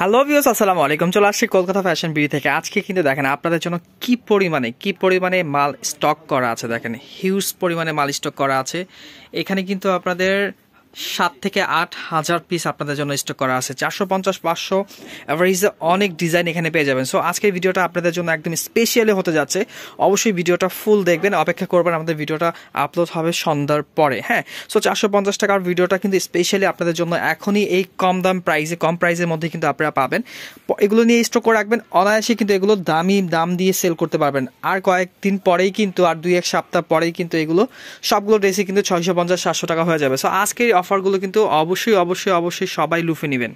hello views আসসালামু আলাইকুম চলে আসছি কলকাতা ফ্যাশন বিডি থেকে আজকে কিন্তু দেখেন আপনাদের জন্য কি পরিমাণে কি পরিমাণে মাল স্টক করা আছে দেখেন হিউজ পরিমাণে মাল স্টক করা আছে এখানে কিন্তু আপনাদের সাত থেকে আট হাজার পিস আপনাদের জন্য স্টক করা আছে চারশো পঞ্চাশ পাঁচশো অ্যাভারেজ অনেক ডিজাইন এখানে পেয়ে যাবেন সো আজকের ভিডিওটা আপনাদের জন্য একদম স্পেশালি হতে যাচ্ছে অবশ্যই ভিডিওটা ফুল দেখবেন অপেক্ষা করবেন আমাদের ভিডিওটা আপলোড হবে সন্ধ্যার পরে হ্যাঁ সো চারশো পঞ্চাশ টাকার ভিডিওটা কিন্তু স্পেশালি আপনাদের জন্য এখনই এই কম দাম প্রাইসে কম প্রাইসের মধ্যে কিন্তু আপনারা পাবেন এগুলো নিয়ে স্টক করে রাখবেন অনায়াসে কিন্তু এগুলো দামি দাম দিয়ে সেল করতে পারবেন আর কয়েকদিন পরেই কিন্তু আর দুই এক সপ্তাহ পরেই কিন্তু এগুলো সবগুলো ড্রেসই কিন্তু ছয়শো পঞ্চাশ সাতশো টাকা হয়ে যাবে সো আজকের অফারগুলো কিন্তু অবশ্যই অবশ্যই অবশ্যই সবাই লুফে নেবেন